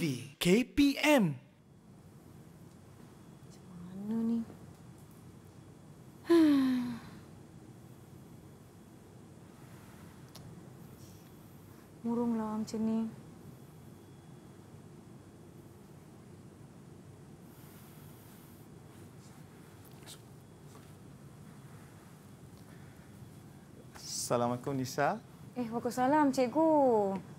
TV KPM. Macam mana ni? Murunglah macam ni. Assalamualaikum Nisa. Eh, waalaikumsalam cikgu.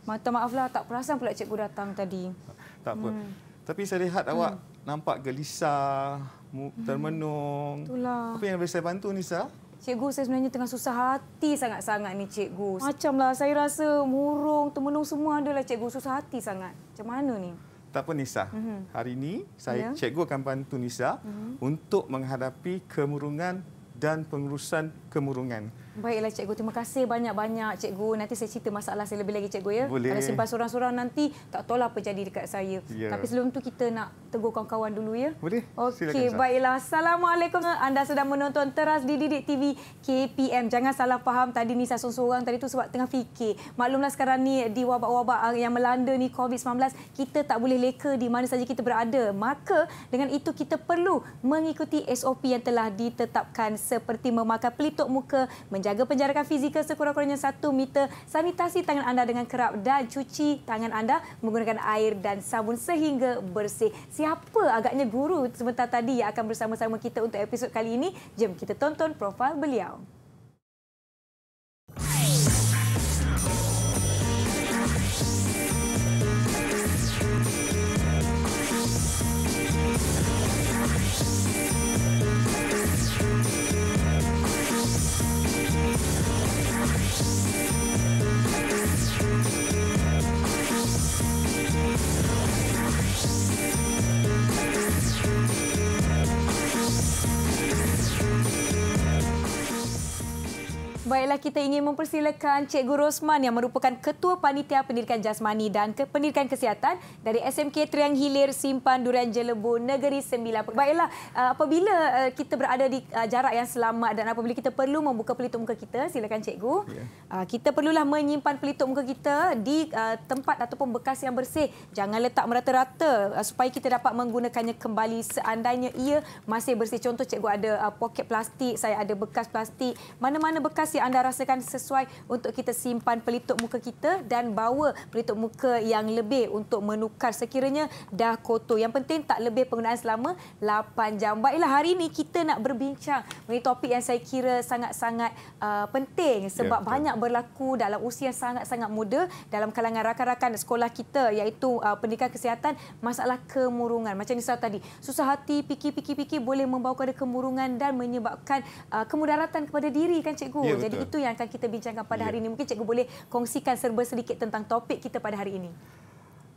Mata maaflah tak perasan pula cikgu datang tadi. Tak apa. Hmm. Tapi saya lihat hmm. awak nampak gelisah, hmm. termenung. Itulah. Apa yang boleh saya bantu Nisa? Cikgu saya sebenarnya tengah susah hati sangat-sangat ni cikgu. Macamlah saya rasa murung, termenung semua adalah cikgu susah hati sangat. Macam mana ni? Tak apa Nisa. Hmm. Hari ini saya ya. cikgu akan bantu Nisa hmm. untuk menghadapi kemurungan dan pengurusan kemurungan. Baiklah cikgu, terima kasih banyak-banyak cikgu. Nanti saya cerita masalah saya lebih lagi cikgu ya. Boleh. Kalau simpan sorang-sorang nanti tak tahu apa jadi dekat saya. Ya. Tapi sebelum tu kita nak tegur kawan-kawan dulu ya. Boleh. Okey, baiklah. Assalamualaikum. Anda sedang menonton Teras di Dididik TV KPM. Jangan salah faham tadi ni saya sorang tadi tu sebab tengah fikir. Maklumlah sekarang ni di wabak-wabak ah, yang melanda ni COVID-19, kita tak boleh leka di mana saja kita berada. Maka dengan itu kita perlu mengikuti SOP yang telah ditetapkan seperti memakai pelitup muka, menjaga jaga penjarakan fizikal sekurang-kurangnya 1 meter, sanitasi tangan anda dengan kerap dan cuci tangan anda menggunakan air dan sabun sehingga bersih. Siapa agaknya guru sebentar tadi yang akan bersama-sama kita untuk episod kali ini? Jom kita tonton profil beliau. baiklah kita ingin mempersilakan Cikgu Rosman yang merupakan Ketua Panitia Pendidikan Jasmani dan Pendidikan Kesihatan dari SMK Triang Hilir Simpan Durian Jelebu Negeri Sembilan. Baiklah, eh, apabila eh, kita berada di eh, jarak yang selamat dan apabila kita perlu membuka pelitup muka kita, silakan Cikgu. Ya. Kita perlulah menyimpan pelitup muka kita di tempat ataupun bekas yang bersih. Jangan letak merata-rata supaya kita dapat menggunakannya kembali seandainya ia masih bersih. Contoh Cikgu ada poket plastik, saya ada bekas plastik. Mana-mana bekas yang anda rasakan sesuai untuk kita simpan pelitup muka kita dan bawa pelitup muka yang lebih untuk menukar sekiranya dah kotor. Yang penting tak lebih penggunaan selama 8 jam. Baiklah, hari ini kita nak berbincang mengenai topik yang saya kira sangat-sangat uh, penting ya, sebab ya, banyak berlaku dalam usia sangat-sangat muda dalam kalangan rakan-rakan sekolah kita iaitu uh, pendidikan kesihatan masalah kemurungan. Macam ni tadi, susah hati pikir-pikir-pikir boleh membawa kepada kemurungan dan menyebabkan uh, kemudaratan kepada diri kan cikgu. Ya, Jadi itu yang akan kita bincangkan pada ya. hari ini. Mungkin cikgu boleh kongsikan serba sedikit tentang topik kita pada hari ini.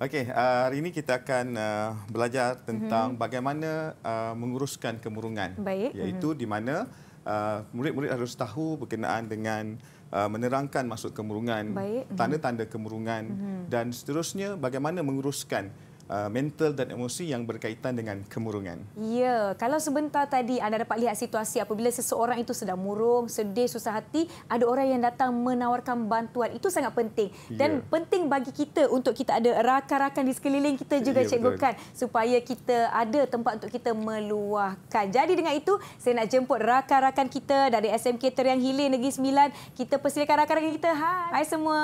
Okey, uh, hari ini kita akan uh, belajar tentang hmm. bagaimana uh, menguruskan kemurungan. Baik. Iaitu hmm. di mana murid-murid harus tahu berkenaan dengan menerangkan maksud kemurungan, Baik. Mhm. tanda-tanda kemurungan hmm. dan seterusnya bagaimana menguruskan Uh, mental dan emosi yang berkaitan dengan kemurungan. Ya, kalau sebentar tadi anda dapat lihat situasi apabila seseorang itu sedang murung, sedih, susah hati, ada orang yang datang menawarkan bantuan. Itu sangat penting. Dan ya. penting bagi kita untuk kita ada rakan-rakan di sekeliling kita juga ya, cikgu kan supaya kita ada tempat untuk kita meluahkan. Jadi dengan itu, saya nak jemput rakan-rakan kita dari SMK Teriang Hilir Negeri Sembilan. Kita persilakan rakan-rakan kita. Hai. Hai semua.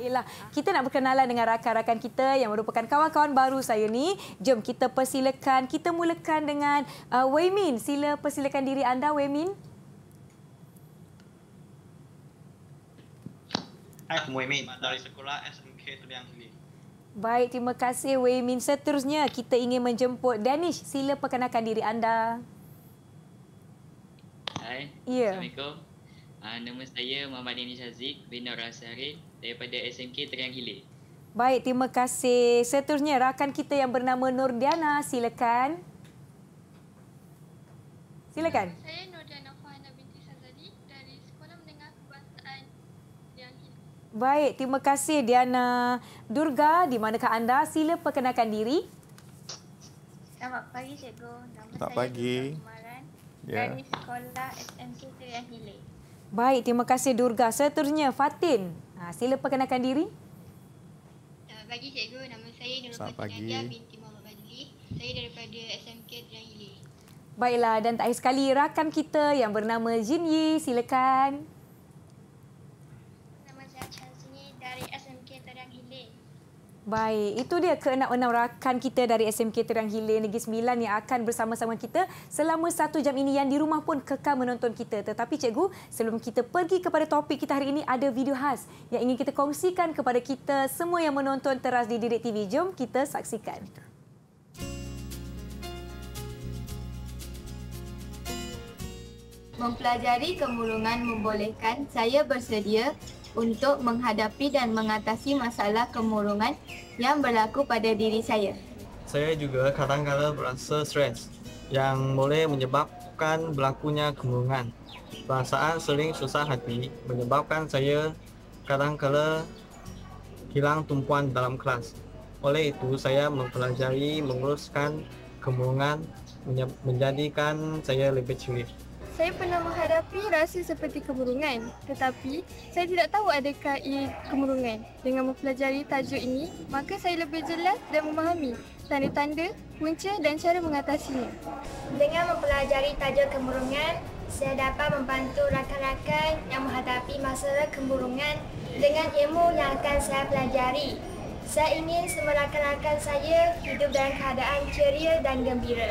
Yalah, kita nak berkenalan dengan rakan-rakan kita yang merupakan kawan-kawan baru saya ni. Jom kita persilakan, kita mulakan dengan uh, Wei Min. Sila persilakan diri anda Wei Min. Hai, saya Wei Min dari sekolah SMK Tebiang Hilir. Baik, terima kasih Wei Min. Seterusnya kita ingin menjemput Danish. Sila perkenalkan diri anda. Hai. Yeah. Assalamualaikum. Uh, nama saya Muhammad Danish Aziz bin Rasari daripada SMK Tegang Hilir. Baik, terima kasih. Seterusnya rakan kita yang bernama Nur Diana, silakan. Silakan. Saya Nur Diana Fahana binti Sazali dari Sekolah Menengah Kebangsaan Diana. Baik, terima kasih Diana. Durga, di manakah anda? Sila perkenalkan diri. Selamat pagi, Cikgu. Nama Selamat saya pagi. Durga Kumaran ya. dari Sekolah SMC Terian Hilir. Baik, terima kasih Durga. Seterusnya, Fatin. Ha, sila perkenalkan diri. Selamat pagi cikgu. Nama saya Nurul Fatinah binti Muhammad Badli. Saya daripada SMK Terang Ilir. Baiklah dan tak akhir sekali rakan kita yang bernama Jin Yi. Silakan. Baik, itu dia keenam-enam rakan kita dari SMK Terang Hilir Negeri Sembilan yang akan bersama-sama kita selama satu jam ini yang di rumah pun kekal menonton kita. Tetapi cikgu, sebelum kita pergi kepada topik kita hari ini, ada video khas yang ingin kita kongsikan kepada kita semua yang menonton teras di Direk TV. Jom kita saksikan. Mempelajari kemulungan membolehkan saya bersedia untuk menghadapi dan mengatasi masalah kemurungan yang berlaku pada diri saya. Saya juga kadang-kadang berasa stres yang boleh menyebabkan berlakunya kemurungan. Perasaan sering susah hati menyebabkan saya kadang-kadang hilang tumpuan dalam kelas. Oleh itu, saya mempelajari menguruskan kemurungan menjadikan saya lebih ceria saya pernah menghadapi rasa seperti kemurungan tetapi saya tidak tahu adakah ia kemurungan. Dengan mempelajari tajuk ini, maka saya lebih jelas dan memahami tanda-tanda, punca dan cara mengatasinya. Dengan mempelajari tajuk kemurungan, saya dapat membantu rakan-rakan yang menghadapi masalah kemurungan dengan ilmu yang akan saya pelajari. Saya ingin semua rakan-rakan saya hidup dalam keadaan ceria dan gembira.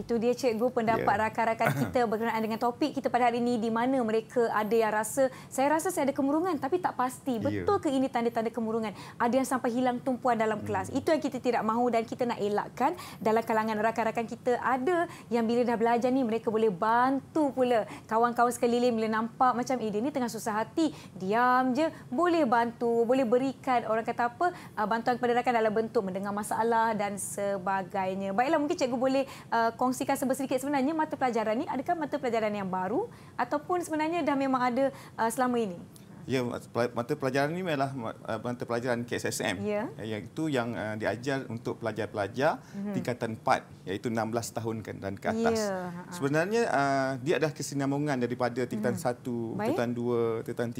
Itu dia cikgu pendapat yeah. rakan-rakan kita berkenaan dengan topik kita pada hari ini di mana mereka ada yang rasa saya rasa saya ada kemurungan tapi tak pasti ya. betul ke ini tanda-tanda kemurungan ada yang sampai hilang tumpuan dalam kelas hmm. itu yang kita tidak mahu dan kita nak elakkan dalam kalangan rakan-rakan kita ada yang bila dah belajar ni mereka boleh bantu pula kawan-kawan sekeliling bila nampak macam eh dia ni tengah susah hati diam je boleh bantu boleh berikan orang kata apa ah, bantuan kepada rakan dalam bentuk mendengar masalah dan sebagainya baiklah mungkin cikgu boleh uh, kongsikan sebesar sedikit sebenarnya mata pelajaran ini adakah mata pelajaran yang baru ataupun sebenarnya dah memang ada uh, selama ini? Ya, mata pelajaran ini adalah mata pelajaran uh, KSSM. Ya. Uh, yang yang uh, diajar untuk pelajar-pelajar hmm. tingkatan 4 iaitu 16 tahun ke, dan ke atas. Ya. Ha, ha. Sebenarnya uh, dia adalah kesinambungan daripada tingkatan hmm. 1, tingkatan 2, tingkatan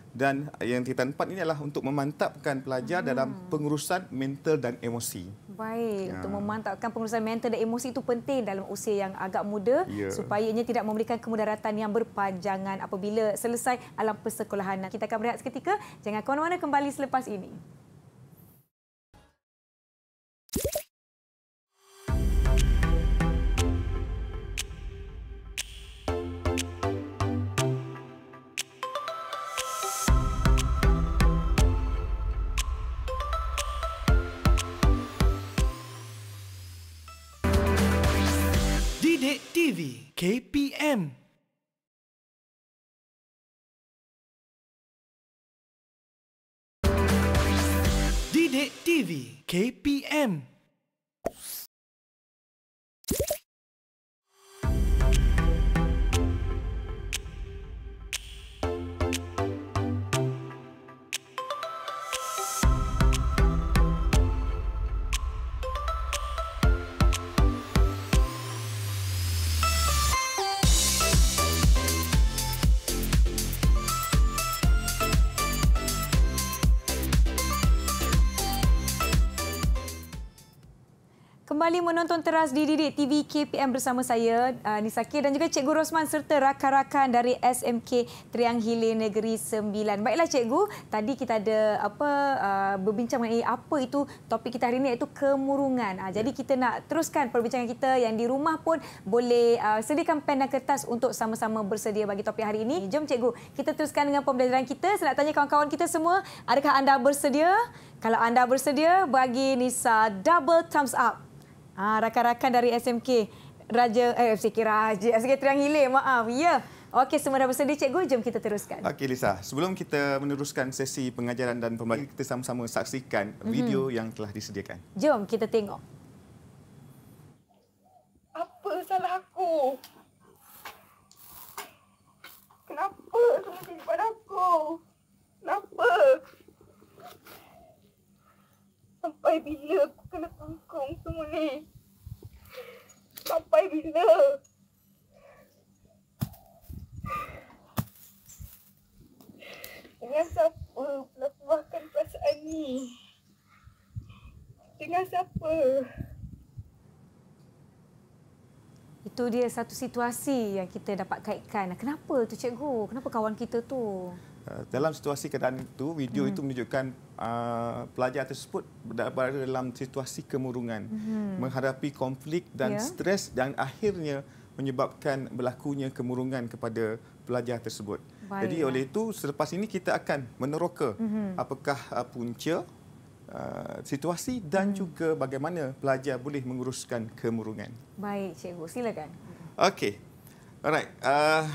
3 dan yang kita tempat ini adalah untuk memantapkan pelajar hmm. dalam pengurusan mental dan emosi. Baik, ya. untuk memantapkan pengurusan mental dan emosi itu penting dalam usia yang agak muda ya. supaya ia tidak memberikan kemudaratan yang berpanjangan apabila selesai alam persekolahan. Kita akan berehat seketika. Jangan ke mana-mana kembali selepas ini. KPM kembali menonton teras di Didik TV KPM bersama saya Nisa uh, Nisakir dan juga Cikgu Rosman serta rakan-rakan dari SMK Triang Hilir Negeri Sembilan. Baiklah Cikgu, tadi kita ada apa uh, berbincang mengenai apa itu topik kita hari ini iaitu kemurungan. Uh, jadi ya. kita nak teruskan perbincangan kita yang di rumah pun boleh sediakan pen dan kertas untuk sama-sama bersedia bagi topik hari ini. Jom Cikgu, kita teruskan dengan pembelajaran kita. Saya nak tanya kawan-kawan kita semua, adakah anda bersedia? Kalau anda bersedia, bagi Nisa double thumbs up. Ah, rakan-rakan dari SMK Raja eh SMK Raja SMK Terenggiling, maaf. Ya. Yeah. Okey, semua dah bersedia cikgu. Jom kita teruskan. Okey, Lisa. Sebelum kita meneruskan sesi pengajaran dan pembelajaran, kita sama-sama saksikan mm-hmm. video yang telah disediakan. Jom kita tengok. Apa salah aku? Kenapa semua jadi pada aku? Kenapa? Sampai bila aku kena tanggung semua ni? Sampai bila? Dengan siapa pula keluarkan perasaan ni? Dengan siapa? Itu dia satu situasi yang kita dapat kaitkan. Kenapa tu cikgu? Kenapa kawan kita tu? Uh, dalam situasi keadaan itu, video hmm. itu menunjukkan uh, pelajar tersebut berada dalam situasi kemurungan, hmm. menghadapi konflik dan yeah. stres dan akhirnya menyebabkan berlakunya kemurungan kepada pelajar tersebut. Baik. Jadi oleh itu selepas ini kita akan meneroka hmm. apakah uh, punca uh, situasi dan hmm. juga bagaimana pelajar boleh menguruskan kemurungan. Baik, cikgu silakan. Okey. Alright. Uh,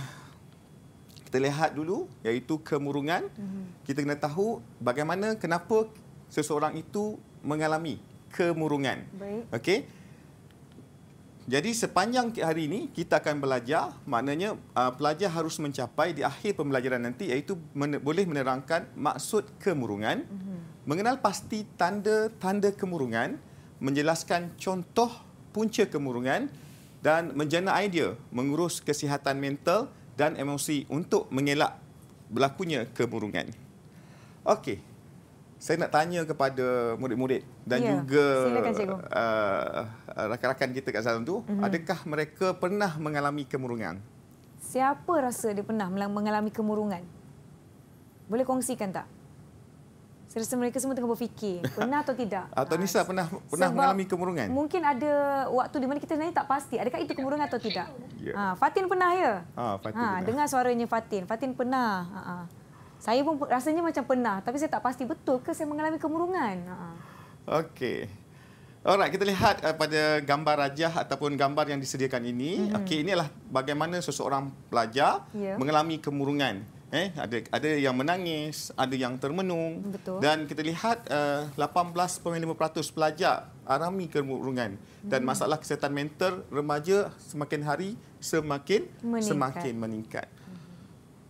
kita lihat dulu iaitu kemurungan mhm. kita kena tahu bagaimana kenapa seseorang itu mengalami kemurungan okey jadi sepanjang hari ini kita akan belajar maknanya uh, pelajar harus mencapai di akhir pembelajaran nanti iaitu boleh menerangkan maksud kemurungan mhm. mengenal pasti tanda-tanda kemurungan menjelaskan contoh punca kemurungan dan menjana idea mengurus kesihatan mental dan emosi untuk mengelak berlakunya kemurungan. Okey. Saya nak tanya kepada murid-murid dan ya, juga silakan, uh, rakan-rakan kita kat dalam tu, mm-hmm. adakah mereka pernah mengalami kemurungan? Siapa rasa dia pernah mengalami kemurungan? Boleh kongsikan tak? Saya rasa mereka semua tengah berfikir, pernah atau tidak. Atau ah, Nisa pernah pernah Sebab mengalami kemurungan? Mungkin ada waktu di mana kita sebenarnya tak pasti adakah itu kemurungan atau tidak. Ha, Fatin pernah ya? Ha, Fatin ha, pernah. Dengar suaranya Fatin. Fatin pernah. Ha, ha. Saya pun rasanya macam pernah tapi saya tak pasti betul ke saya mengalami kemurungan. Ha. Okey. Alright, kita lihat eh, pada gambar rajah ataupun gambar yang disediakan ini. Mm-hmm. Okey, inilah bagaimana seseorang pelajar yeah. mengalami kemurungan eh ada ada yang menangis ada yang termenung Betul. dan kita lihat uh, eh, 18.5% pelajar arami kemurungan dan hmm. masalah kesihatan mental remaja semakin hari semakin meningkat. semakin meningkat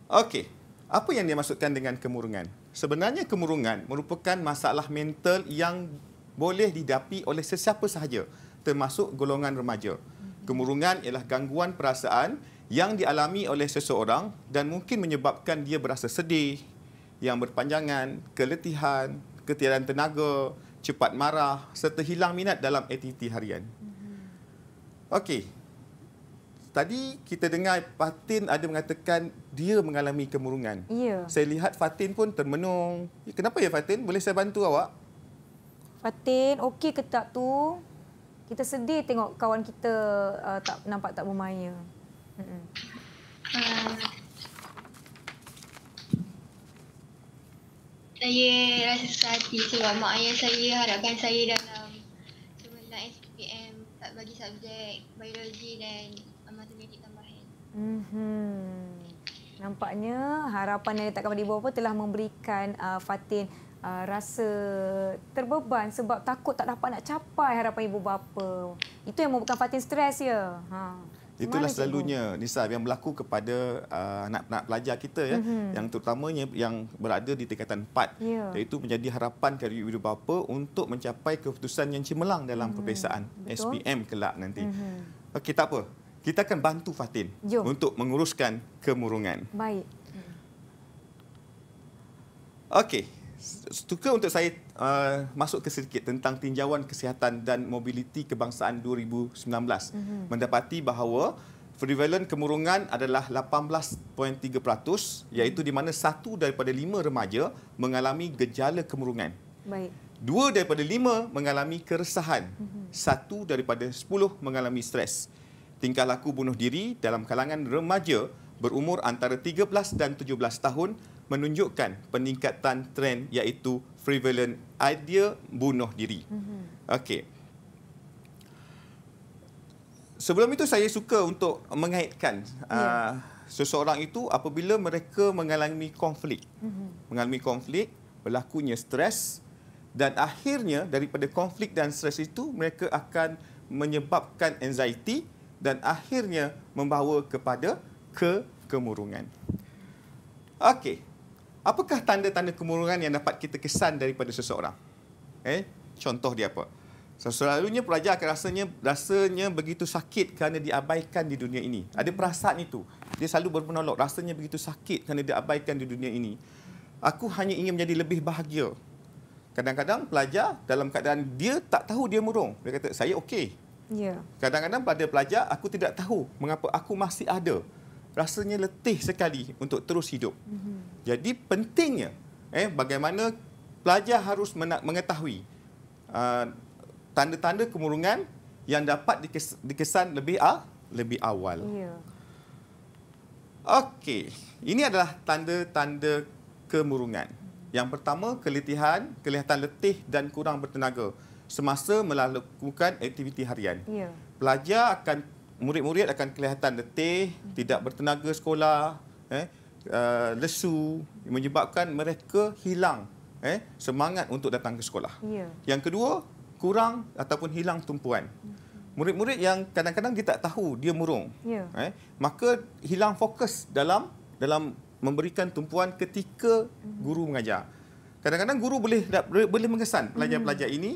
okey apa yang dia maksudkan dengan kemurungan sebenarnya kemurungan merupakan masalah mental yang boleh didapi oleh sesiapa sahaja termasuk golongan remaja hmm. kemurungan ialah gangguan perasaan yang dialami oleh seseorang dan mungkin menyebabkan dia berasa sedih, yang berpanjangan, keletihan, ketiadaan tenaga, cepat marah serta hilang minat dalam aktiviti harian. Mm-hmm. Okey. Tadi kita dengar Fatin ada mengatakan dia mengalami kemurungan. Ya. Saya lihat Fatin pun termenung. Kenapa ya Fatin? Boleh saya bantu awak? Fatin, okey ke tak tu? Kita sedih tengok kawan kita uh, tak nampak tak bermaya. Mm-hmm. Uh, saya rasa hati sebab mak ayah saya harapkan saya dalam semula SPM tak bagi subjek biologi dan matematik tambahan. Mm-hmm. Nampaknya harapan yang letakkan pada ibu bapa telah memberikan uh, Fatin uh, rasa terbeban sebab takut tak dapat nak capai harapan ibu bapa. Itu yang membuatkan Fatin stres ya. Ha. Itulah Mana selalunya Nisa yang berlaku kepada anak-anak uh, pelajar kita ya mm-hmm. yang terutamanya yang berada di tingkatan 4 yeah. iaitu menjadi harapan dari ibu bapa untuk mencapai keputusan yang cemerlang dalam mm-hmm. perbezaan SPM kelak nanti. Mm-hmm. Okey tak apa. Kita akan bantu Fatin Jom. untuk menguruskan kemurungan. Baik. Okey. tukar untuk saya Uh, masuk ke sedikit tentang tinjauan kesihatan dan mobiliti kebangsaan 2019 mm-hmm. mendapati bahawa prevalent kemurungan adalah 18.3% iaitu di mana satu daripada lima remaja mengalami gejala kemurungan. Baik. Dua daripada lima mengalami keresahan. Mhm. Satu daripada sepuluh mengalami stres. Tingkah laku bunuh diri dalam kalangan remaja berumur antara 13 dan 17 tahun menunjukkan peningkatan tren iaitu prevalent idea bunuh diri. Mm-hmm. Okey. Sebelum itu saya suka untuk mengaitkan yeah. Ya. uh, seseorang itu apabila mereka mengalami konflik. Mm-hmm. Mengalami konflik, berlakunya stres dan akhirnya daripada konflik dan stres itu mereka akan menyebabkan anxiety dan akhirnya membawa kepada ke kemurungan. Okey. Apakah tanda-tanda kemurungan yang dapat kita kesan daripada seseorang? Eh, contoh dia apa? Selalunya pelajar akan rasanya rasanya begitu sakit kerana diabaikan di dunia ini. Ada hmm. perasaan itu. Dia selalu bermonolog rasanya begitu sakit kerana diabaikan di dunia ini. Aku hanya ingin menjadi lebih bahagia. Kadang-kadang pelajar dalam keadaan dia tak tahu dia murung. Dia kata saya okey. Ya. Kadang-kadang pada pelajar aku tidak tahu mengapa aku masih ada rasanya letih sekali untuk terus hidup. Mm-hmm. Jadi pentingnya eh bagaimana pelajar harus mengetahui uh, tanda-tanda kemurungan yang dapat dikesan, dikesan lebih uh, lebih awal. Yeah. Okey, ini adalah tanda-tanda kemurungan. Yang pertama, keletihan, kelihatan letih dan kurang bertenaga semasa melakukan aktiviti harian. Yeah. Pelajar akan murid-murid akan kelihatan letih, tidak bertenaga sekolah, eh, uh, lesu, menyebabkan mereka hilang eh, semangat untuk datang ke sekolah. Yeah. Yang kedua, kurang ataupun hilang tumpuan. Murid-murid yang kadang-kadang dia tak tahu dia murung. Yeah. Eh, maka hilang fokus dalam dalam memberikan tumpuan ketika mhm. guru mengajar. Kadang-kadang guru boleh boleh mengesan pelajar-pelajar hmm. ini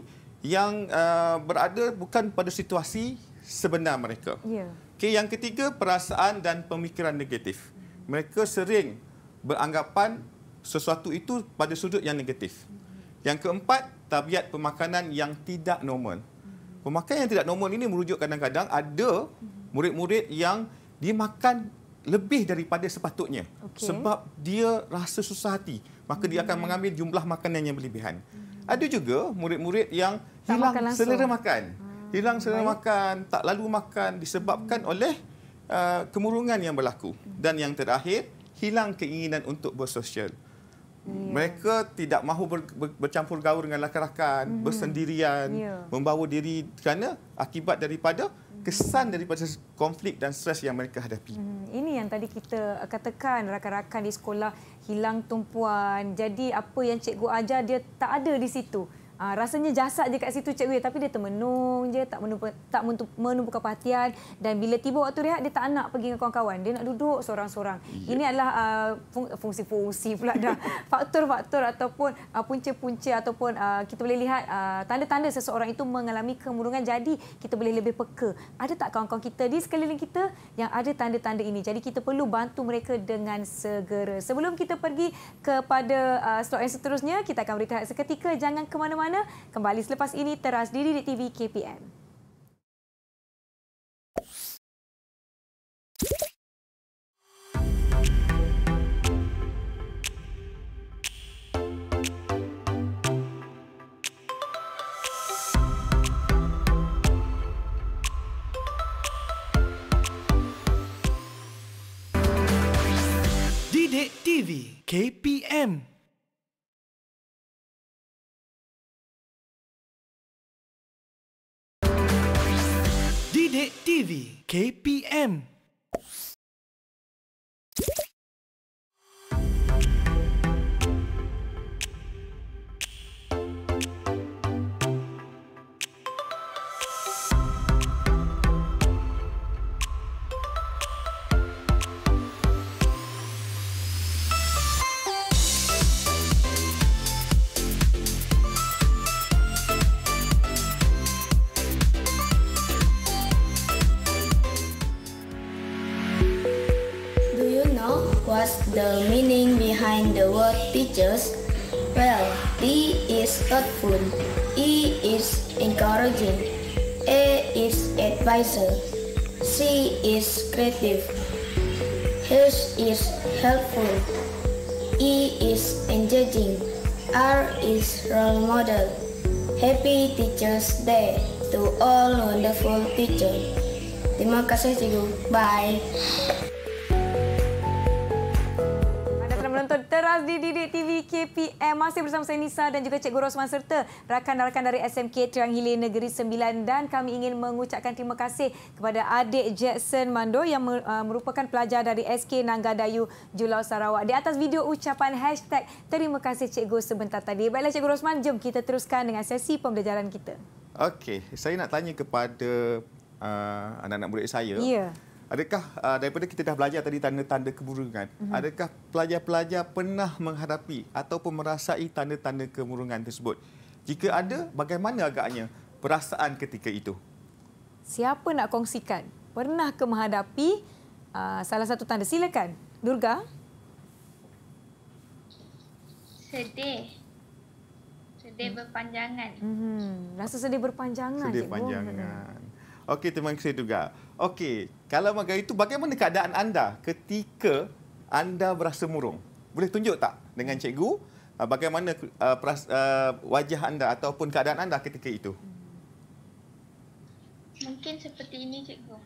yang uh, berada bukan pada situasi sebenar mereka. Yeah. Okay, yang ketiga, perasaan dan pemikiran negatif. Mereka sering beranggapan sesuatu itu pada sudut yang negatif. Yang keempat, tabiat pemakanan yang tidak normal. Pemakanan yang tidak normal ini merujuk kadang-kadang ada murid-murid yang dimakan lebih daripada sepatutnya. Okay. Sebab dia rasa susah hati. Maka dia akan hmm. mengambil jumlah makanan yang berlebihan. Ada juga murid-murid yang tak hilang makan selera makan. Ah hilang selera makan, tak lalu makan disebabkan hmm. oleh uh, kemurungan yang berlaku dan yang terakhir hilang keinginan untuk bersosial. Yeah. Mereka tidak mahu ber, ber, bercampur gaul dengan rakan-rakan, hmm bersendirian, yeah. membawa diri kerana akibat daripada hmm. kesan daripada konflik dan stres yang mereka hadapi. hmm Ini yang tadi kita uh, katakan rakan-rakan di sekolah hilang tumpuan. Jadi apa yang cikgu ajar dia tak ada di situ. Ha, rasanya jasad je kat situ Cikgu ya tapi dia termenung je tak menumpu, tak menumpukan perhatian dan bila tiba waktu rehat dia tak nak pergi dengan kawan-kawan dia nak duduk seorang-seorang. Yeah. Ini adalah uh, fungsi-fungsi pula dah faktor-faktor ataupun uh, punca-punca ataupun uh, kita boleh lihat uh, tanda-tanda seseorang itu mengalami kemurungan jadi kita boleh lebih peka. Ada tak kawan-kawan kita di sekeliling kita yang ada tanda-tanda ini? Jadi kita perlu bantu mereka dengan segera. Sebelum kita pergi kepada uh, slot yang seterusnya kita akan berehat seketika jangan ke mana-mana mana. Kembali selepas ini teras di Didik TV KPM. TV KPM. KPM What's the meaning behind the word teachers? Well, T is thoughtful, E is encouraging, A is advisor, C is creative, H is helpful, E is engaging, R is role model. Happy Teachers Day to all wonderful teachers. Terima kasih cikgu. Bye. Fazli Didik TV KPM masih bersama saya Nisa dan juga Cikgu Rosman serta rakan-rakan dari SMK Terang Hilir Negeri Sembilan dan kami ingin mengucapkan terima kasih kepada adik Jackson Mando yang uh, merupakan pelajar dari SK Nanggadayu Dayu Julau Sarawak. Di atas video ucapan hashtag terima kasih Cikgu sebentar tadi. Baiklah Cikgu Rosman, jom kita teruskan dengan sesi pembelajaran kita. Okey, saya nak tanya kepada uh, anak-anak murid saya. Yeah. Adakah uh, daripada kita dah belajar tadi tanda-tanda kemurungan, uh-huh. adakah pelajar-pelajar pernah menghadapi ataupun merasai tanda-tanda kemurungan tersebut? Jika ada, bagaimana agaknya perasaan ketika itu? Siapa nak kongsikan? Pernah ke menghadapi uh, salah satu tanda? Silakan, Durga. Sedih. Sedih hmm. berpanjangan. Hmm, rasa sedih berpanjangan. Sedih panjangan. Okey, terima kasih juga. Okey, kalau macam itu, bagaimana keadaan anda ketika anda berasa murung? Boleh tunjuk tak dengan cikgu uh, bagaimana uh, uh, wajah anda ataupun keadaan anda ketika itu? Mungkin seperti ini, cikgu.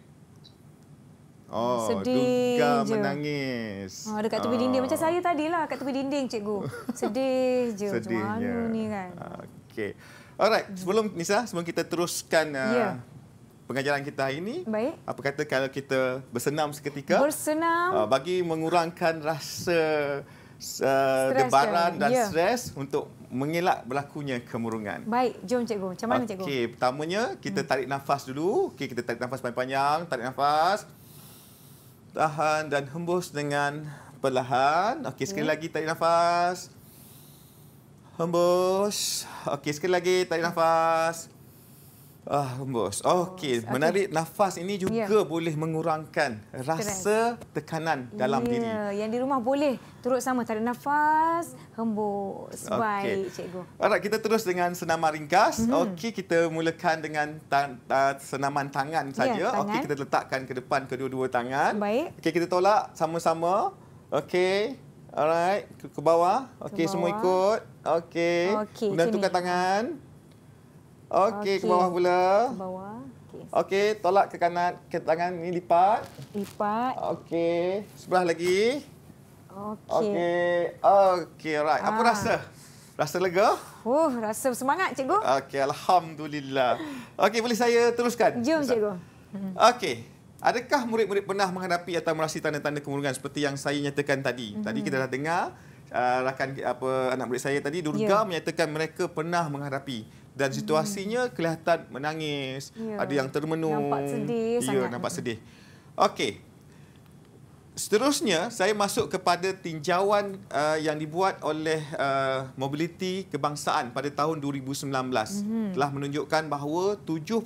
Oh, sedih duga je. menangis. Oh, dekat tepi oh. dinding. Macam saya tadi lah, dekat tepi dinding, cikgu. Sedih je. Sedihnya. Macam mana ni kan? Ah, okey. Alright, sebelum Nisa, sebelum kita teruskan yeah. Ya pengajaran kita hari ini. Baik. Apa kata kalau kita bersenam seketika? Bersenam. Uh, bagi mengurangkan rasa uh, ah, debaran dan ya. stres untuk mengelak berlakunya kemurungan. Baik, jom cikgu. Macam mana okay. cikgu? Okey, pertamanya kita hmm. tarik nafas dulu. Okey, kita tarik nafas panjang-panjang, tarik nafas. Tahan dan hembus dengan perlahan. Okey, sekali okay. Ya. lagi tarik nafas. Hembus. Okey, sekali lagi tarik nafas. Okay. Ah, bos. Okey, okay. menarik nafas ini juga yeah. boleh mengurangkan rasa tekanan dalam yeah. diri. yang di rumah boleh terus sama tarik nafas, hembus. Okay. Baik, cikgu. Alright, kita terus dengan senaman ringkas. Mm -hmm. Okey, kita mulakan dengan ta ta senaman tangan ya, saja. Yeah, Okey, kita letakkan ke depan kedua-dua tangan. Baik. Okey, kita tolak sama-sama. Okey. Alright, ke, ke bawah. Okey, semua ikut. Okey. Okay, Kemudian tukar tangan. Okey, okay. ke bawah pula. Ke bawah. Okey, okay, tolak ke kanan. Ke tangan ni lipat. Lipat. Okey, sebelah lagi. Okey. Okey, okay, alright. Apa ah. rasa? Rasa lega? Uh, rasa semangat cikgu. Okey, alhamdulillah. Okey, boleh saya teruskan? Jom, Ustaz. cikgu. Okey. Adakah murid-murid pernah menghadapi atau merasai tanda-tanda kemurungan seperti yang saya nyatakan tadi? Mm -hmm. Tadi kita dah dengar uh, rakan apa anak murid saya tadi Durga yeah. menyatakan mereka pernah menghadapi dan situasinya hmm. kelihatan menangis, yeah. ada yang termenung. Nampak sedih yeah, sangat. Ya, nampak sedih. Okey. Seterusnya, saya masuk kepada tinjauan uh, yang dibuat oleh uh, Mobiliti Kebangsaan pada tahun 2019. Hmm. Telah menunjukkan bahawa 7.9%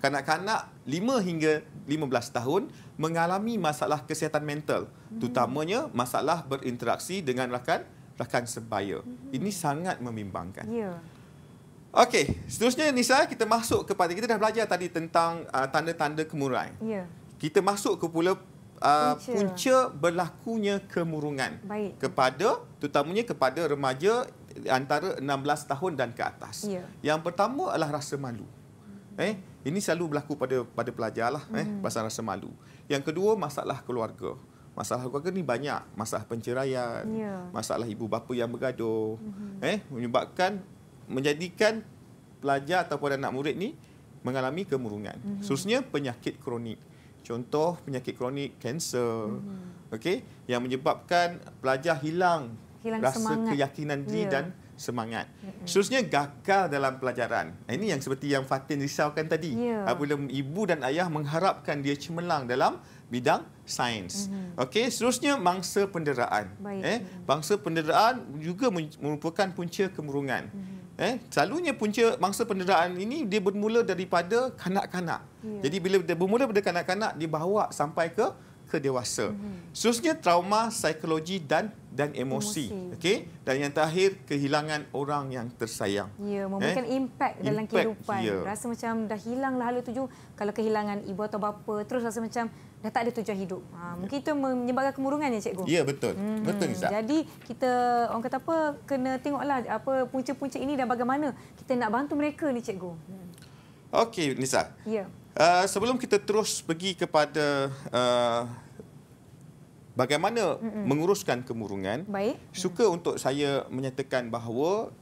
kanak-kanak 5 hingga 15 tahun mengalami masalah kesihatan mental. Hmm. Terutamanya masalah berinteraksi dengan rakan rakan sebaya. Hmm. Ini sangat membimbangkan. Yeah. Okey, seterusnya Nisa kita masuk kepada kita dah belajar tadi tentang uh, tanda-tanda kemurai. Ya. Yeah. Kita masuk ke pula uh, punca. punca berlakunya kemurungan Baik. kepada terutamanya kepada remaja antara 16 tahun dan ke atas. Yeah. Yang pertama adalah rasa malu. Eh, ini selalu berlaku pada pada pelajar lah eh mm. rasa malu. Yang kedua masalah keluarga. Masalah keluarga ni banyak, masalah penceraian, yeah. masalah ibu bapa yang bergaduh, mm-hmm. eh menyebabkan menjadikan pelajar ataupun anak murid ni mengalami kemurungan. Mm-hmm. Khususnya penyakit kronik. Contoh penyakit kronik kanser. Mm-hmm. Okey, yang menyebabkan pelajar hilang, hilang rasa semangat. keyakinan diri yeah. dan semangat. Mm-hmm. Khususnya gagal dalam pelajaran. Ini yang seperti yang Fatin risaukan tadi. Yeah. Apabila ibu dan ayah mengharapkan dia cemerlang dalam bidang sains. Mm-hmm. Okey, seterusnya mangsa penderaan. Baik. Eh, mangsa penderaan juga merupakan punca kemurungan. Mm-hmm. Eh, selalunya punca mangsa penderaan ini dia bermula daripada kanak-kanak. Yeah. Jadi bila dia bermula daripada kanak-kanak dibawa sampai ke ke dewasa. Mm-hmm. Seterusnya trauma psikologi dan dan emosi. emosi. Okey. Dan yang terakhir kehilangan orang yang tersayang. Ya, yeah, memberikan eh? impact dalam impact, kehidupan. Yeah. Rasa macam dah hilang lah hala tuju kalau kehilangan ibu atau bapa, terus rasa macam dah tak ada tujuan hidup. Ha, mungkin itu menyebabkan kemurungan ya cikgu. Ya betul. Hmm. Betul Nisa. Jadi kita orang kata apa kena tengoklah apa punca-punca ini dan bagaimana kita nak bantu mereka ni cikgu. Hmm. Okey Nisa. Ya. Uh, sebelum kita terus pergi kepada uh, bagaimana mm -mm. menguruskan kemurungan, Baik. suka mm. untuk saya menyatakan bahawa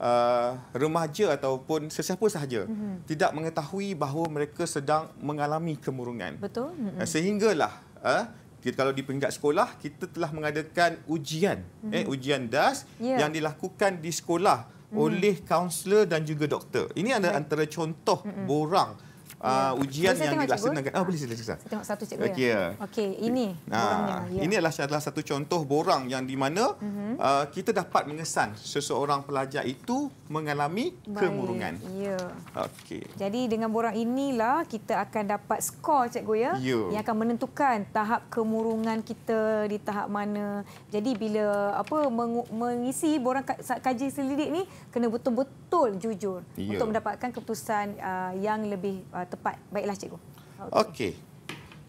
uh, remaja ataupun sesiapa sahaja mm -hmm. tidak mengetahui bahawa mereka sedang mengalami kemurungan. Betul. Mm -hmm. Sehinggalah uh, kita, kalau di peringkat sekolah kita telah mengadakan ujian, mm -hmm. eh, ujian DAS yeah. yang dilakukan di sekolah mm -hmm. oleh kaunselor dan juga doktor. Ini adalah okay. antara contoh mm -hmm. borang mm uh, ujian yang dilaksanakan. Oh, boleh sila cikgu. Saya tengok satu cikgu. Okey. Ya. ya. Okey, ini borangnya. Ah, ya. Ini adalah satu contoh borang yang di mana uh -huh. uh, kita dapat mengesan seseorang pelajar itu mengalami Baik. kemurungan. Ya. Okey. Jadi dengan borang inilah kita akan dapat skor cikgu ya? ya. Yang akan menentukan tahap kemurungan kita di tahap mana. Jadi bila apa mengisi borang kaji selidik ni kena betul-betul jujur ya. untuk mendapatkan keputusan uh, yang lebih uh, tepat. Baiklah cikgu. Okey.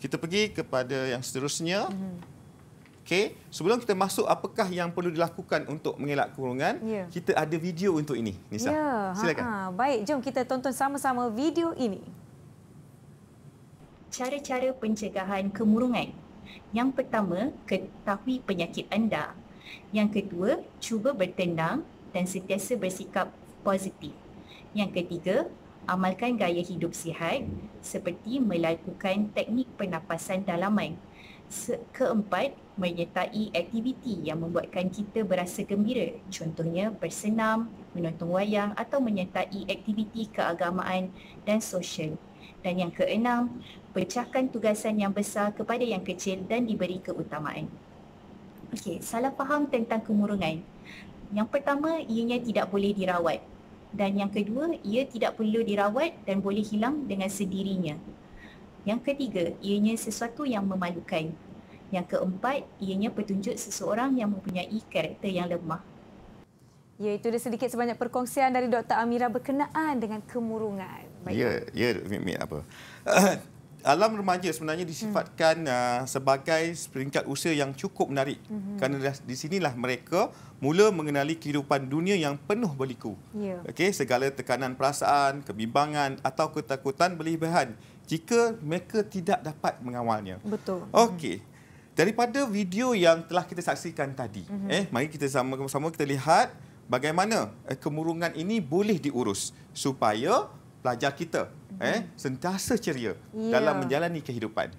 Kita pergi kepada yang seterusnya. Mm -hmm. Okey, sebelum kita masuk apakah yang perlu dilakukan untuk mengelak kurungan, ya. kita ada video untuk ini, Nisa. Ya. Silakan. Ha -ha. Baik, jom kita tonton sama-sama video ini. Cara-cara pencegahan kemurungan. Yang pertama, ketahui penyakit anda. Yang kedua, cuba bertenang dan sentiasa bersikap positif. Yang ketiga, amalkan gaya hidup sihat seperti melakukan teknik pernafasan dalaman. Keempat, menyertai aktiviti yang membuatkan kita berasa gembira. Contohnya bersenam, menonton wayang atau menyertai aktiviti keagamaan dan sosial. Dan yang keenam, pecahkan tugasan yang besar kepada yang kecil dan diberi keutamaan. Okey, salah faham tentang kemurungan. Yang pertama, ianya tidak boleh dirawat dan yang kedua ia tidak perlu dirawat dan boleh hilang dengan sendirinya. Yang ketiga ianya sesuatu yang memalukan. Yang keempat ianya petunjuk seseorang yang mempunyai karakter yang lemah. Ya itu ada sedikit sebanyak perkongsian dari Dr Amira berkenaan dengan kemurungan. Ya, Baik. Ya ya mi, apa? alam remaja sebenarnya hmm. disifatkan hmm. uh, sebagai peringkat usia yang cukup menarik hmm. kerana di sinilah mereka mula mengenali kehidupan dunia yang penuh berliku. Yeah. Okey, segala tekanan perasaan, kebimbangan atau ketakutan berlebihan jika mereka tidak dapat mengawalnya. Betul. Okey. Hmm. Daripada video yang telah kita saksikan tadi, hmm. eh mari kita sama-sama kita lihat bagaimana eh, kemurungan ini boleh diurus supaya pelajar kita eh sentiasa ceria yeah. dalam menjalani kehidupan.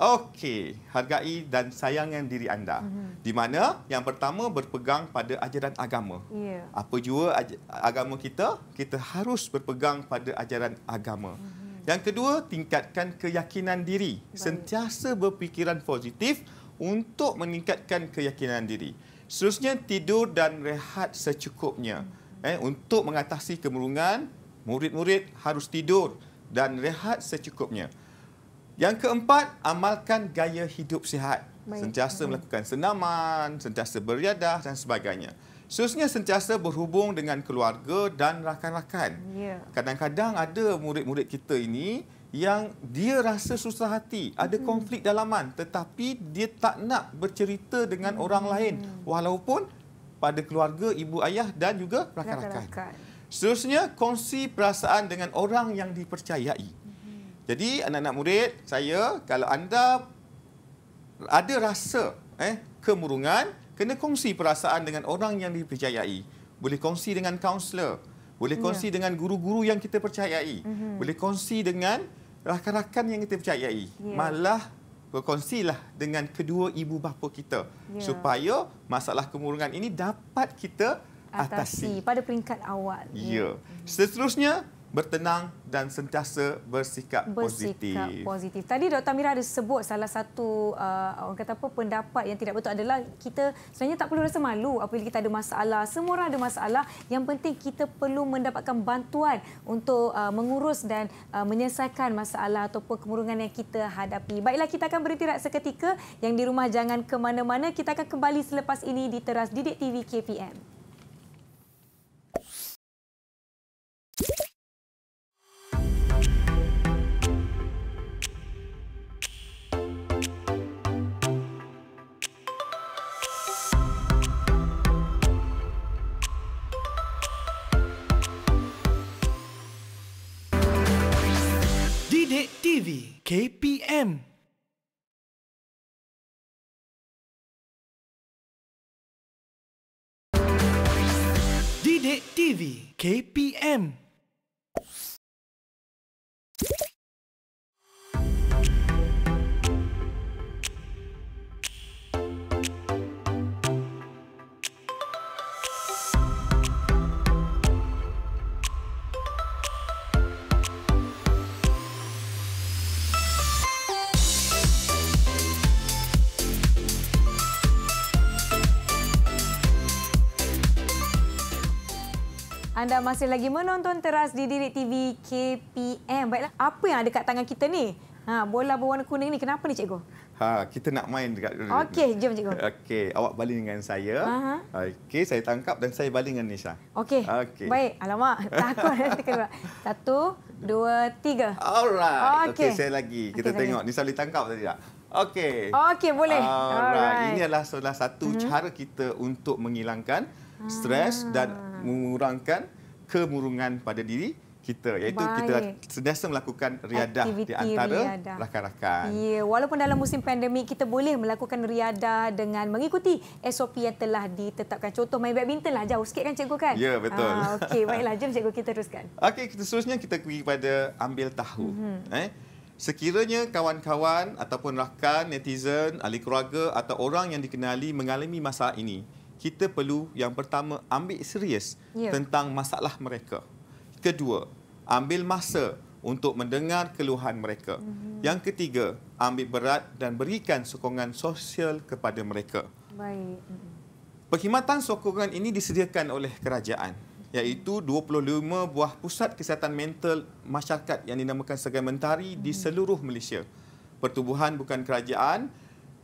Okey, hargai dan sayangkan diri anda. Mm-hmm. Di mana yang pertama berpegang pada ajaran agama. Yeah. Apa jua agama kita, kita harus berpegang pada ajaran agama. Mm-hmm. Yang kedua, tingkatkan keyakinan diri. Baik. Sentiasa berfikiran positif untuk meningkatkan keyakinan diri. Seterusnya tidur dan rehat secukupnya. Mm-hmm. Eh untuk mengatasi kemurungan murid-murid harus tidur dan rehat secukupnya. Yang keempat, amalkan gaya hidup sihat. Baik. Sentiasa hmm. melakukan senaman, sentiasa beriadah dan sebagainya. Seterusnya, sentiasa berhubung dengan keluarga dan rakan-rakan. Ya. Kadang-kadang ya. ada murid-murid kita ini yang dia rasa susah hati, ada hmm. konflik dalaman tetapi dia tak nak bercerita dengan orang lain hmm. walaupun pada keluarga, ibu ayah dan juga rakan-rakan. Seterusnya, kongsi perasaan dengan orang yang dipercayai. Mm-hmm. Jadi, anak-anak murid saya, kalau anda ada rasa eh, kemurungan, kena kongsi perasaan dengan orang yang dipercayai. Boleh kongsi dengan kaunselor. Boleh ya. kongsi ya. dengan guru-guru yang kita percayai. Mm-hmm. Boleh kongsi dengan rakan-rakan yang kita percayai. Yeah. Malah berkongsilah dengan kedua ibu bapa kita. Yeah. Supaya masalah kemurungan ini dapat kita atasi pada peringkat awal. Ya. Hmm. Seterusnya bertenang dan sentiasa bersikap, bersikap positif. Bersikap positif. Tadi Dr. Mira ada sebut salah satu uh, orang kata apa pendapat yang tidak betul adalah kita sebenarnya tak perlu rasa malu apabila kita ada masalah. Semua orang ada masalah. Yang penting kita perlu mendapatkan bantuan untuk uh, mengurus dan uh, menyelesaikan masalah ataupun kemurungan yang kita hadapi. Baiklah kita akan berhenti rak seketika. Yang di rumah jangan ke mana-mana. Kita akan kembali selepas ini di teras Didik TV KPM. Cik TV KPM Didik TV KPM Anda masih lagi menonton teras di Direk TV KPM. Baiklah, apa yang ada kat tangan kita ni? Ha, bola berwarna kuning ni kenapa ni cikgu? Ha, kita nak main dekat Okey, jom cikgu. Okey, awak baling dengan saya. Okey, saya tangkap dan saya baling dengan Nisha. Okey. Okay. Baik, alamak, takut nanti keluar. Satu, dua, tiga. Alright. Okey, okay, saya lagi. Kita okay, tengok saya. Nisha boleh tangkap atau tidak. Okey. Okey, boleh. Alright. Alright. Ini adalah salah satu hmm. cara kita untuk menghilangkan stres ah. dan mengurangkan kemurungan pada diri kita iaitu Baik. kita sentiasa melakukan riadah Aktiviti di antara riadah. rakan-rakan. Ya, walaupun dalam musim pandemik kita boleh melakukan riadah dengan mengikuti SOP yang telah ditetapkan. Contoh main badminton lah jauh sikit kan cikgu kan? Ya, betul. Ah, Okey, baiklah jom cikgu kita teruskan. Okey, kita seterusnya kita pergi pada ambil tahu. Mm-hmm. Eh, sekiranya kawan-kawan ataupun rakan, netizen, ahli keluarga atau orang yang dikenali mengalami masalah ini, kita perlu yang pertama ambil serius ya. tentang masalah mereka. Kedua, ambil masa untuk mendengar keluhan mereka. Mm-hmm. Yang ketiga, ambil berat dan berikan sokongan sosial kepada mereka. Baik. mm Perkhidmatan sokongan ini disediakan oleh kerajaan mhm. iaitu 25 buah pusat kesihatan mental masyarakat yang dinamakan Segai Mentari di mhm. seluruh Malaysia. Pertubuhan bukan kerajaan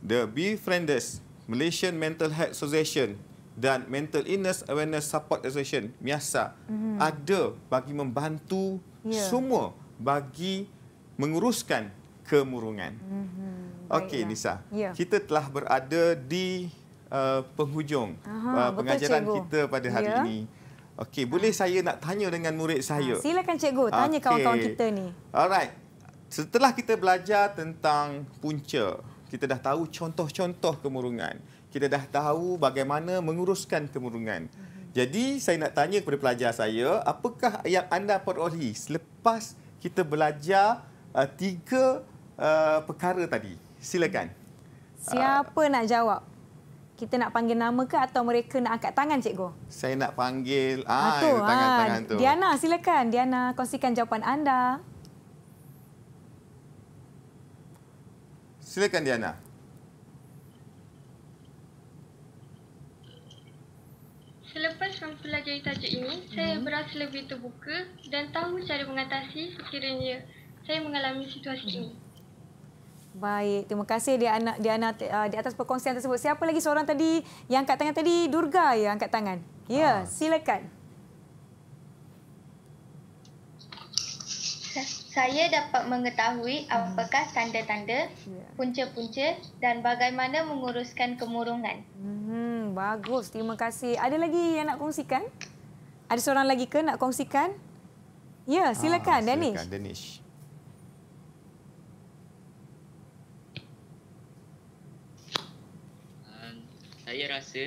The Befrienders Malaysian Mental Health Association dan Mental Illness Awareness Support Association, MIASA, mm-hmm. ada bagi membantu yeah. semua bagi menguruskan kemurungan. Mm-hmm. Okey, Nisa. Yeah. Kita telah berada di uh, penghujung Aha, uh, pengajaran betul, kita pada hari yeah. ini. Okey, boleh ah. saya nak tanya dengan murid ah, saya? Ah, silakan, cikgu. Tanya okay. kawan-kawan kita ni. Alright. Setelah kita belajar tentang punca, kita dah tahu contoh-contoh kemurungan. Kita dah tahu bagaimana menguruskan kemurungan. Mhm. Jadi saya nak tanya kepada pelajar saya, apakah yang anda perolehi selepas kita belajar uh, tiga uh, perkara tadi? Silakan. Siapa uh, nak jawab? Kita nak panggil nama ke atau mereka nak angkat tangan cikgu? Saya nak panggil ah, ah tangan-tangan ah, tu. Diana silakan, Diana kongsikan jawapan anda. Silakan Diana. Selepas mempelajari tajuk ini, hmm. saya berasa lebih terbuka dan tahu cara mengatasi sekiranya saya mengalami situasi hmm. ini. Baik, terima kasih Diana, Diana uh, di atas perkongsian tersebut. Siapa lagi seorang tadi yang angkat tangan tadi? Durga ya angkat tangan. Ya, ha. silakan. saya dapat mengetahui hmm. apakah tanda-tanda, ya. punca-punca dan bagaimana menguruskan kemurungan. Hmm, bagus. Terima kasih. Ada lagi yang nak kongsikan? Ada seorang lagi ke nak kongsikan? Ya, silakan, ah, silakan Danish. Danish. Um, saya rasa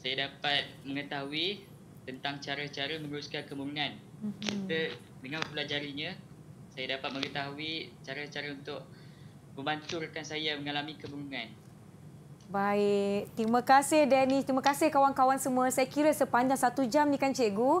saya dapat mengetahui tentang cara-cara menguruskan kemurungan. Hmm. Kita dengan mempelajarinya, saya dapat mengetahui cara-cara untuk membancurkan saya mengalami kebungan Baik, terima kasih Danny, terima kasih kawan-kawan semua. Saya kira sepanjang satu jam ni kan cikgu, uh,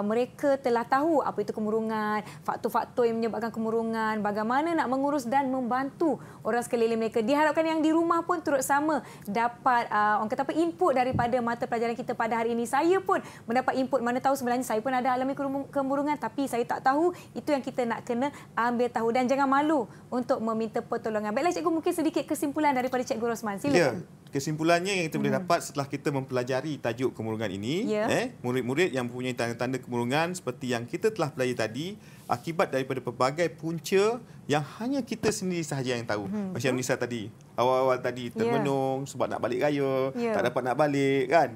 mereka telah tahu apa itu kemurungan, faktor-faktor yang menyebabkan kemurungan, bagaimana nak mengurus dan membantu orang sekeliling mereka. Diharapkan yang di rumah pun turut sama dapat uh, orang kata apa input daripada mata pelajaran kita pada hari ini. Saya pun mendapat input mana tahu sebenarnya saya pun ada alami kemurungan tapi saya tak tahu itu yang kita nak kena ambil tahu dan jangan malu untuk meminta pertolongan. Baiklah cikgu mungkin sedikit kesimpulan daripada cikgu Rosman. Sila. Yeah kesimpulannya yang kita boleh hmm. dapat setelah kita mempelajari tajuk kemurungan ini yeah. eh murid-murid yang mempunyai tanda-tanda kemurungan seperti yang kita telah pelajari tadi akibat daripada pelbagai punca yang hanya kita sendiri sahaja yang tahu hmm. macam Nisa tadi awal-awal tadi ya. termenung yeah. sebab nak balik raya yeah. tak dapat nak balik kan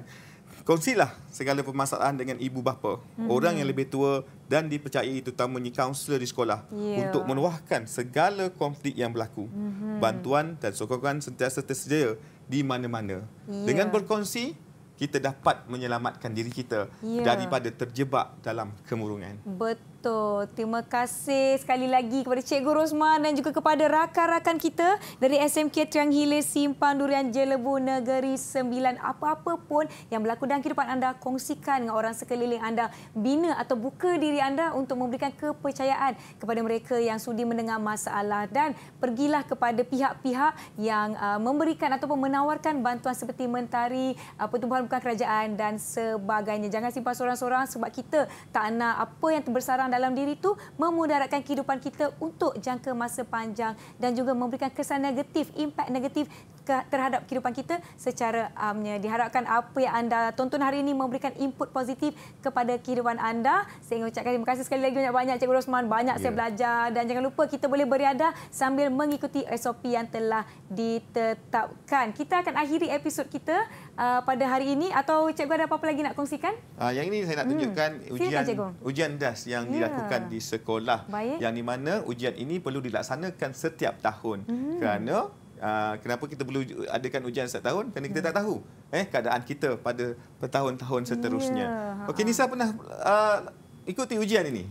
kongsilah segala permasalahan dengan ibu bapa hmm. orang yang lebih tua dan dipercayai terutamanya kaunselor di sekolah yeah. untuk menuahkan segala konflik yang berlaku hmm. bantuan dan sokongan sentiasa tersedia di mana-mana. Yeah. Dengan berkongsi, kita dapat menyelamatkan diri kita yeah. daripada terjebak dalam kemurungan. Betul. Betul. Terima kasih sekali lagi kepada Cikgu Rosman dan juga kepada rakan-rakan kita dari SMK Triang Hile Simpan Durian Jelebu Negeri Sembilan. Apa-apa pun yang berlaku dalam kehidupan anda, kongsikan dengan orang sekeliling anda. Bina atau buka diri anda untuk memberikan kepercayaan kepada mereka yang sudi mendengar masalah. Dan pergilah kepada pihak-pihak yang uh, memberikan ataupun menawarkan bantuan seperti mentari, uh, pertumbuhan bukan kerajaan dan sebagainya. Jangan simpan seorang-seorang sebab kita tak nak apa yang bersarang dalam diri itu memudaratkan kehidupan kita untuk jangka masa panjang dan juga memberikan kesan negatif, impak negatif terhadap kehidupan kita secara amnya. Um, diharapkan apa yang anda tonton hari ini memberikan input positif kepada kehidupan anda. Saya ingin ucapkan terima kasih sekali lagi banyak-banyak Cikgu Rosman. Banyak yeah. saya belajar dan jangan lupa kita boleh beriadah sambil mengikuti SOP yang telah ditetapkan. Kita akan akhiri episod kita uh, pada hari ini atau Cikgu ada apa-apa lagi nak kongsikan? Uh, yang ini saya nak hmm. tunjukkan hmm. ujian Silakan, ujian DAS yang yeah. dilakukan di sekolah. Baik. Yang di mana ujian ini perlu dilaksanakan setiap tahun hmm. kerana Ah, kenapa kita perlu adakan ujian setiap tahun? Kerana kita tak tahu eh keadaan kita pada bertahun tahun seterusnya. Yeah. Ya, Okey Nisa pernah uh, ikuti ujian ini?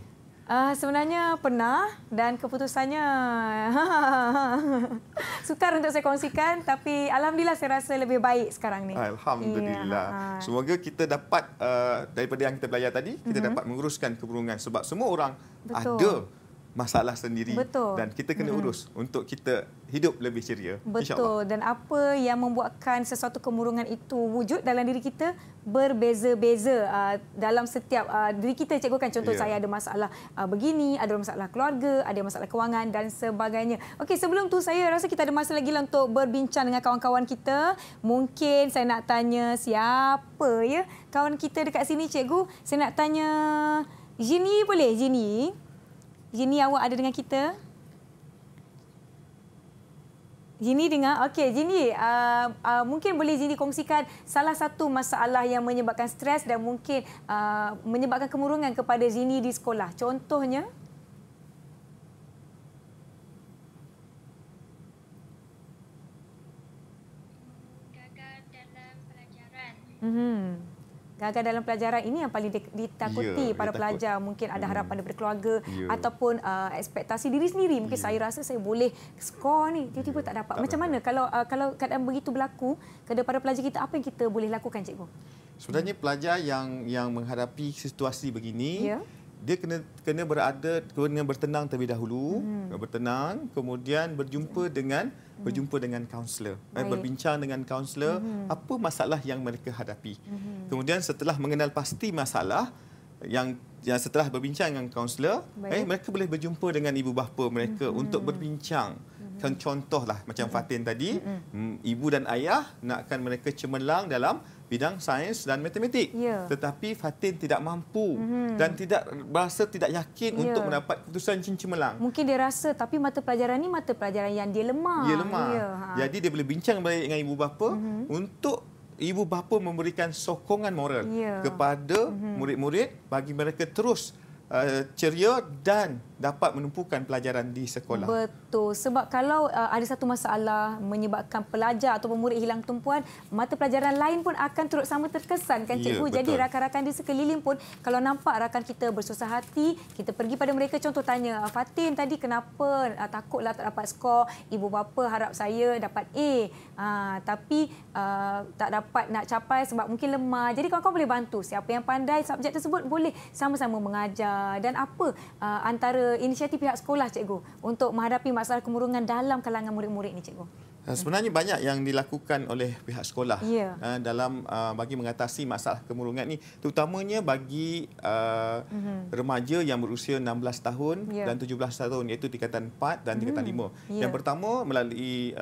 Uh, sebenarnya pernah dan keputusannya sukar untuk saya kongsikan tapi alhamdulillah saya rasa lebih baik sekarang ni. Alhamdulillah. Yeah. Ya, Semoga kita dapat uh, daripada yang kita belajar tadi, kita mm-hmm. dapat menguruskan keburungan sebab semua orang Betul. ada masalah sendiri Betul. dan kita kena urus mm. untuk kita hidup lebih ceria Betul dan apa yang membuatkan sesuatu kemurungan itu wujud dalam diri kita berbeza-beza ah, dalam setiap ah, diri kita cikgu kan contoh yeah. saya ada masalah ah, begini ada masalah keluarga ada masalah kewangan dan sebagainya Okey sebelum tu saya rasa kita ada masa lagi lah untuk berbincang dengan kawan-kawan kita mungkin saya nak tanya siapa ya kawan kita dekat sini cikgu saya nak tanya Jini boleh Jini Jini awak ada dengan kita? Jini dengar. Okey, Jini, uh, uh, mungkin boleh Jini kongsikan salah satu masalah yang menyebabkan stres dan mungkin uh, menyebabkan kemurungan kepada Jini di sekolah. Contohnya? Gagal dalam pelajaran. Mm -hmm. Gagal dalam pelajaran ini yang paling ditakuti ya, para pelajar. Mungkin ada hmm. harapan daripada keluarga ya. ataupun uh, ekspektasi diri sendiri. Mungkin ya. saya rasa saya boleh skor ni. Tiba-tiba ya. tak dapat. Tak Macam dapat. mana kalau uh, kalau keadaan begitu berlaku kepada para pelajar kita, apa yang kita boleh lakukan, Cikgu? Sebenarnya pelajar yang yang menghadapi situasi begini, ya dia kena kena berada kena bertenang terlebih dahulu hmm. bertenang kemudian berjumpa dengan hmm. berjumpa dengan kaunselor eh, berbincang dengan kaunselor hmm. apa masalah yang mereka hadapi hmm. kemudian setelah mengenal pasti masalah yang yang setelah berbincang dengan kaunselor eh mereka boleh berjumpa dengan ibu bapa mereka hmm. untuk berbincang Kan contohlah macam mm. Fatin tadi, mm. ibu dan ayah nakkan mereka cemerlang dalam bidang sains dan matematik. Yeah. Tetapi Fatin tidak mampu mm. dan tidak rasa tidak yakin yeah. untuk mendapat keputusan cemerlang. Mungkin dia rasa tapi mata pelajaran ini mata pelajaran yang dia lemah. Dia lemah. Yeah. Ha. Jadi dia boleh bincang baik dengan ibu bapa mm. untuk ibu bapa memberikan sokongan moral yeah. kepada mm-hmm. murid-murid mm. bagi mereka terus uh, ceria dan dapat menumpukan pelajaran di sekolah. Betul. Sebab kalau uh, ada satu masalah menyebabkan pelajar atau murid hilang tumpuan, mata pelajaran lain pun akan turut sama terkesan kan ya, cikgu. Ya, Jadi rakan-rakan di sekeliling pun kalau nampak rakan kita bersusah hati, kita pergi pada mereka contoh tanya, ah, "Fatin tadi kenapa? Uh, takutlah tak dapat skor. Ibu bapa harap saya dapat A." Uh, tapi uh, tak dapat nak capai sebab mungkin lemah. Jadi kau-kau boleh bantu. Siapa yang pandai subjek tersebut boleh sama-sama mengajar dan apa uh, antara inisiatif pihak sekolah cikgu untuk menghadapi masalah kemurungan dalam kalangan murid-murid ini cikgu? Eh, sebenarnya banyak yang dilakukan oleh pihak sekolah ya. Eh, dalam eh, bagi mengatasi masalah kemurungan ini. Terutamanya bagi uh-huh. remaja yang berusia 16 tahun ya. dan 17 tahun iaitu tingkatan 4 dan hmm. tingkatan hmm. 5. Ya. Yang pertama melalui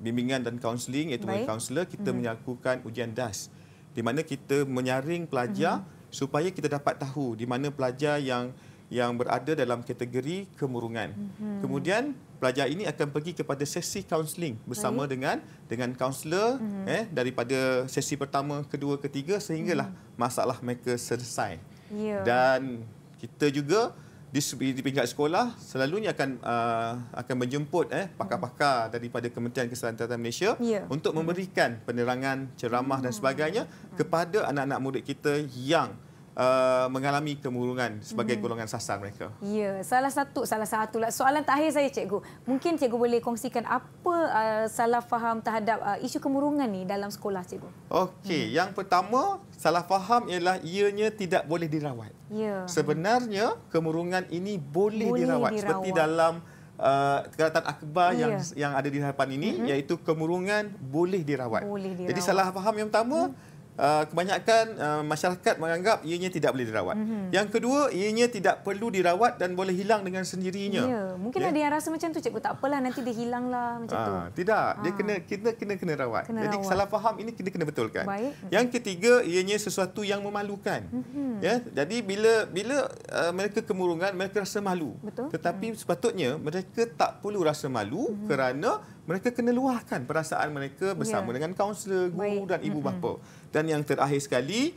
bimbingan dan kaunseling iaitu melalui kaunselor kita uh-huh. Mhm. melakukan ujian DAS di mana kita menyaring pelajar uh-huh. supaya kita dapat tahu di mana pelajar yang yang berada dalam kategori kemurungan. Mm-hmm. Kemudian pelajar ini akan pergi kepada sesi kaunseling bersama Baik. dengan dengan kaunselor mm-hmm. eh daripada sesi pertama, kedua, ketiga sehinggalah mm-hmm. masalah mereka selesai. Yeah. Dan kita juga di, di peringkat sekolah selalunya akan uh, akan menjemput eh pakar-pakar mm-hmm. daripada Kementerian Keselamatan Malaysia yeah. untuk mm-hmm. memberikan penerangan, ceramah mm-hmm. dan mhm. sebagainya mm-hmm. kepada anak-anak murid kita yang Uh, mengalami kemurungan sebagai hmm. golongan sasaran mereka. Ya, salah satu salah satu lah. soalan terakhir saya cikgu. Mungkin cikgu boleh kongsikan apa uh, salah faham terhadap uh, isu kemurungan ni dalam sekolah cikgu. Okey, hmm. yang pertama salah faham ialah ianya tidak boleh dirawat. Ya. Sebenarnya kemurungan ini boleh, boleh dirawat. dirawat seperti dalam Uh, keratan akbar yang yeah. yang ada di hadapan ini mm -hmm. iaitu kemurungan boleh dirawat. boleh dirawat. Jadi salah faham yang pertama mm Ah, kebanyakan uh, masyarakat menganggap ianya tidak boleh dirawat. Mm -hmm. Yang kedua, ianya tidak perlu dirawat dan boleh hilang dengan sendirinya. Ya, mungkin yeah. ada yang rasa macam tu cikgu tak apalah nanti dia hilanglah macam ha, tu. tidak. Ha. Dia kena kita kena kena rawat. Kena Jadi salah faham ini kita kena betulkan. Baik. Yang ketiga, ianya sesuatu yang memalukan. Mm -hmm. Ya. Jadi bila bila uh, mereka kemurungan, mereka rasa malu. Betul. Tetapi mm. sepatutnya mereka tak perlu rasa malu mm -hmm. kerana mereka kena luahkan perasaan mereka bersama yeah. dengan kaunselor, guru Baik. dan ibu bapa. Mm-hmm. Dan yang terakhir sekali,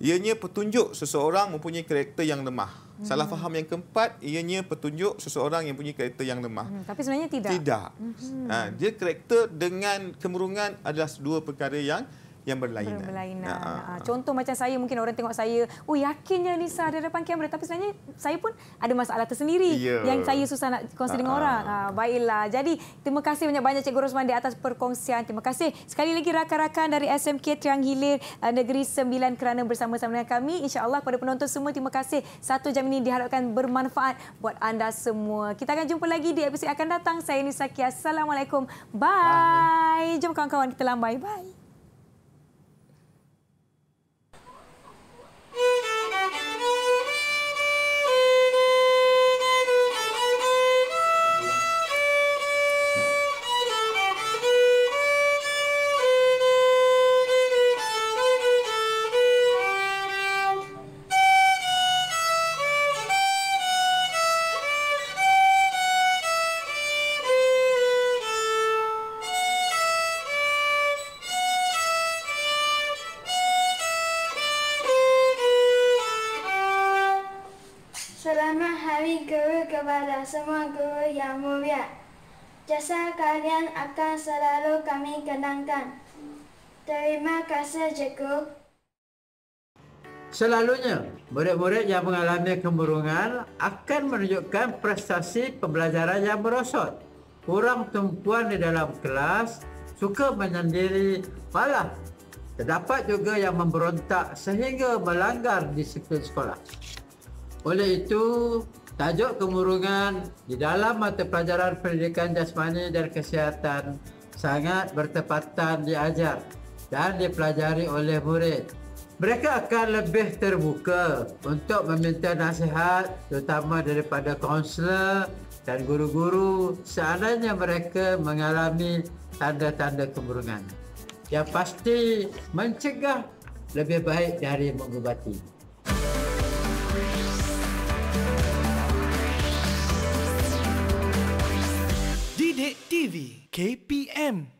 ianya petunjuk seseorang mempunyai karakter yang lemah. Mm-hmm. Salah faham yang keempat, ianya petunjuk seseorang yang mempunyai karakter yang lemah. Mm, tapi sebenarnya tidak. Tidak. Mm-hmm. Ha, dia karakter dengan kemurungan adalah dua perkara yang yang berlainan. berlainan. Ha, ha, ah, ha. Contoh macam saya, mungkin orang tengok saya, oh yakinnya Nisa ada depan kamera. Tapi sebenarnya saya pun ada masalah tersendiri yeah. yang saya susah nak kongsi ha, dengan ha. orang. Ha, baiklah. Jadi terima kasih banyak-banyak Cikgu Rosman di atas perkongsian. Terima kasih. Sekali lagi rakan-rakan dari SMK Triang Hilir ah, Negeri Sembilan kerana bersama-sama dengan kami. InsyaAllah kepada penonton semua, terima kasih. Satu jam ini diharapkan bermanfaat buat anda semua. Kita akan jumpa lagi di episod akan datang. Saya Nisa Kia. Assalamualaikum. Bye. Bye. Jom kawan-kawan kita lambai. Bye. Thank you. kepada semua guru yang mulia. Jasa kalian akan selalu kami kenangkan. Terima kasih, cikgu. Selalunya, murid-murid yang mengalami kemurungan akan menunjukkan prestasi pembelajaran yang merosot. Kurang tumpuan di dalam kelas, suka menyendiri malah. Terdapat juga yang memberontak sehingga melanggar disiplin sekolah. Oleh itu, Tajuk kemurungan di dalam mata pelajaran pendidikan jasmani dan kesihatan sangat bertepatan diajar dan dipelajari oleh murid. Mereka akan lebih terbuka untuk meminta nasihat terutama daripada kaunselor dan guru-guru seandainya mereka mengalami tanda-tanda kemurungan. Yang pasti mencegah lebih baik dari mengubati. KPM